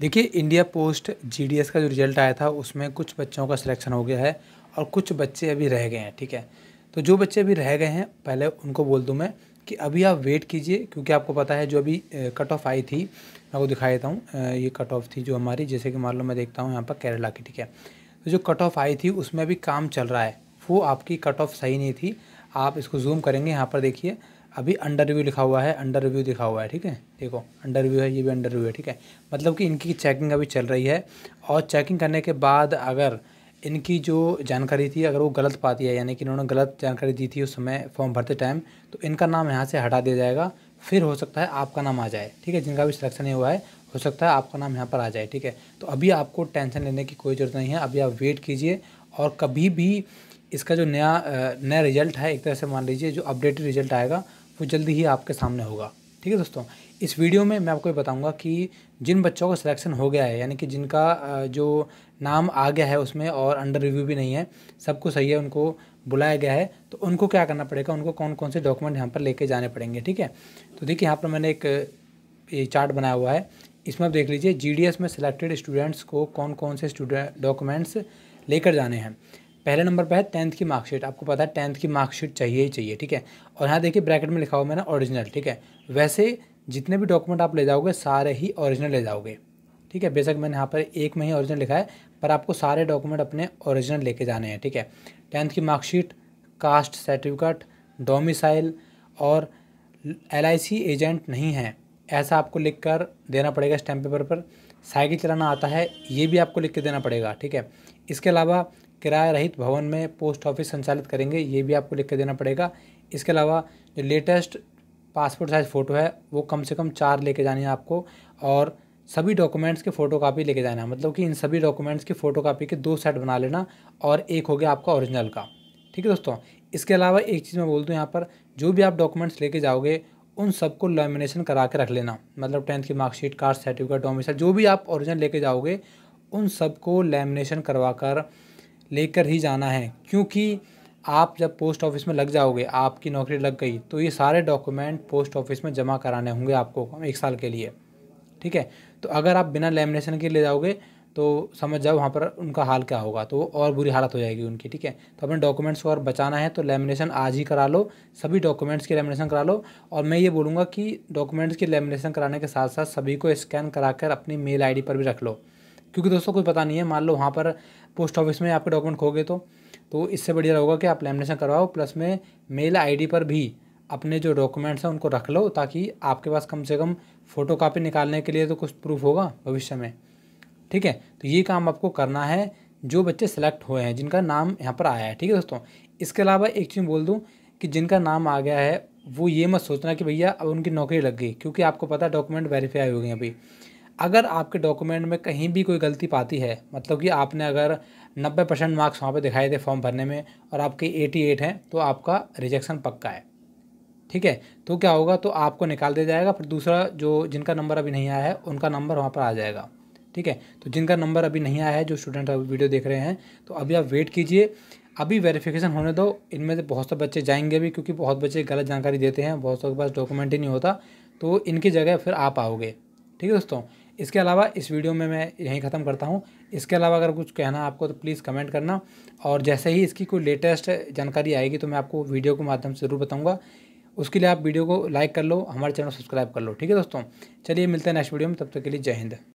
देखिए India post GDS का जो रिजल्ट आया था उसमें कुछ बच्चों का सिलेक्शन हो गया है और कुछ बच्चे अभी रह गए हैं ठीक है तो जो बच्चे अभी रह गए हैं पहले उनको बोल दूँ मैं कि अभी आप वेट कीजिए क्योंकि आपको पता है जो अभी कट ऑफ आई थी मैं आपको दिखा देता हूँ ये कट ऑफ थी जो हमारी जैसे कि मान लो मैं देखता हूँ यहाँ पर केरला की ठीक है तो जो कट ऑफ आई थी उसमें अभी काम चल रहा है वो आपकी कट ऑफ सही नहीं थी आप इसको जूम करेंगे यहाँ पर देखिए अभी अंडर रिव्यू लिखा हुआ है अंडर रिव्यू लिखा हुआ है ठीक है देखो अंडर रिव्यू है ये भी अंडर रिव्यू है ठीक है मतलब कि इनकी चेकिंग अभी चल रही है और चेकिंग करने के बाद अगर इनकी जो जानकारी थी अगर वो गलत पाती है यानी कि इन्होंने गलत जानकारी दी थी उस समय फॉर्म भरते टाइम तो इनका नाम यहाँ से हटा दिया जाएगा फिर हो सकता है आपका नाम आ जाए ठीक है जिनका भी सिलेक्शन नहीं हुआ है हो सकता है आपका नाम यहाँ पर आ जाए ठीक है तो अभी आपको टेंशन लेने की कोई ज़रूरत नहीं है अभी आप वेट कीजिए और कभी भी इसका जो नया नया रिजल्ट है एक तरह से मान लीजिए जो अपडेटेड रिजल्ट आएगा वो जल्दी ही आपके सामने होगा ठीक है दोस्तों इस वीडियो में मैं आपको ये बताऊंगा कि जिन बच्चों का सिलेक्शन हो गया है यानी कि जिनका जो नाम आ गया है उसमें और अंडर रिव्यू भी नहीं है सबको सही है उनको बुलाया गया है तो उनको क्या करना पड़ेगा उनको कौन कौन से डॉक्यूमेंट यहाँ पर लेके जाने पड़ेंगे ठीक है तो देखिए यहाँ पर मैंने एक ये चार्ट बनाया हुआ है इसमें आप देख लीजिए जी में सिलेक्टेड स्टूडेंट्स को कौन कौन से स्टूडेंट डॉक्यूमेंट्स लेकर जाने हैं पहले नंबर पर है टेंथ की मार्कशीट आपको पता है टेंथ की मार्कशीट चाहिए ही चाहिए ठीक है और यहाँ देखिए ब्रैकेट में लिखा हुआ मैंने ओरिजिनल ठीक है वैसे जितने भी डॉक्यूमेंट आप ले जाओगे सारे ही ओरिजिनल ले जाओगे ठीक है बेशक मैंने यहाँ पर एक में ही ओरिजिनल लिखा है पर आपको सारे डॉक्यूमेंट अपने ओरिजिनल लेके जाने हैं ठीक है टेंथ की मार्कशीट कास्ट सर्टिफिकेट डोमिसाइल और एल एजेंट नहीं है ऐसा आपको लिख कर देना पड़ेगा स्टैम्प पेपर पर साइकिल चलाना आता है ये भी आपको लिख के देना पड़ेगा ठीक है इसके अलावा किराया रहित भवन में पोस्ट ऑफिस संचालित करेंगे ये भी आपको लिख के देना पड़ेगा इसके अलावा जो लेटेस्ट पासपोर्ट साइज़ फ़ोटो है वो कम से कम चार लेके जानी है आपको और सभी डॉक्यूमेंट्स के फ़ोटो कापी लेके जाना है मतलब कि इन सभी डॉक्यूमेंट्स की फ़ोटो कापी के दो सेट बना लेना और एक हो गया आपका ओरिजिनल का ठीक है दोस्तों इसके अलावा एक चीज़ मैं बोल दूँ यहाँ पर जो भी आप डॉक्यूमेंट्स लेके जाओगे उन सबको लेमिनेशन करा के रख लेना मतलब टेंथ की मार्कशीट कास्ट सर्टिफिकेट डोमिसाइल जो भी आप ओरिजिनल लेके जाओगे उन सबको लेमिनेशन करवा कर लेकर ही जाना है क्योंकि आप जब पोस्ट ऑफिस में लग जाओगे आपकी नौकरी लग गई तो ये सारे डॉक्यूमेंट पोस्ट ऑफिस में जमा कराने होंगे आपको एक साल के लिए ठीक है तो अगर आप बिना लेमिनेशन के ले जाओगे तो समझ जाओ वहाँ पर उनका हाल क्या होगा तो और बुरी हालत हो जाएगी उनकी ठीक है तो अपने डॉक्यूमेंट्स को और बचाना है तो लेमिनेशन आज ही करा लो सभी डॉक्यूमेंट्स की लेमिनेशन करा लो और मैं ये बोलूँगा कि डॉक्यूमेंट्स की लेमिनेशन कराने के साथ साथ सभी को स्कैन करा कर अपनी मेल आई पर भी रख लो क्योंकि दोस्तों कोई पता नहीं है मान लो वहाँ पर पोस्ट ऑफिस में आपके डॉक्यूमेंट खो गए तो तो इससे बढ़िया होगा कि आप लेमिनेशन करवाओ प्लस में मेल आईडी पर भी अपने जो डॉक्यूमेंट्स हैं उनको रख लो ताकि आपके पास कम से कम फ़ोटो कापी निकालने के लिए तो कुछ प्रूफ होगा भविष्य में ठीक है तो ये काम आपको करना है जो बच्चे सेलेक्ट हुए हैं जिनका नाम यहाँ पर आया है ठीक है दोस्तों इसके अलावा एक चीज़ बोल दूँ कि जिनका नाम आ गया है वो ये मत सोचना कि भैया अब उनकी नौकरी लग गई क्योंकि आपको पता डॉक्यूमेंट वेरीफाई हो गए अभी अगर आपके डॉक्यूमेंट में कहीं भी कोई गलती पाती है मतलब कि आपने अगर 90 परसेंट मार्क्स वहाँ पे दिखाए थे फॉर्म भरने में और आपके 88 हैं तो आपका रिजेक्शन पक्का है ठीक है तो क्या होगा तो आपको निकाल दिया जाएगा फिर दूसरा जो जिनका नंबर अभी नहीं आया है उनका नंबर वहाँ पर आ जाएगा ठीक है तो जिनका नंबर अभी नहीं आया है जो स्टूडेंट अभी वीडियो देख रहे हैं तो अभी आप वेट कीजिए अभी वेरिफिकेशन होने दो इनमें से बहुत से बच्चे जाएंगे भी क्योंकि बहुत बच्चे गलत जानकारी देते हैं बहुत सौ के पास डॉक्यूमेंट ही नहीं होता तो इनकी जगह फिर आप आओगे ठीक है दोस्तों इसके अलावा इस वीडियो में मैं यहीं ख़त्म करता हूँ इसके अलावा अगर कुछ कहना आपको तो प्लीज़ कमेंट करना और जैसे ही इसकी कोई लेटेस्ट जानकारी आएगी तो मैं आपको वीडियो के माध्यम से ज़रूर बताऊँगा उसके लिए आप वीडियो को लाइक कर लो हमारे चैनल सब्सक्राइब कर लो ठीक है दोस्तों चलिए मिलते हैं नेक्स्ट वीडियो में तब तक के लिए जय हिंद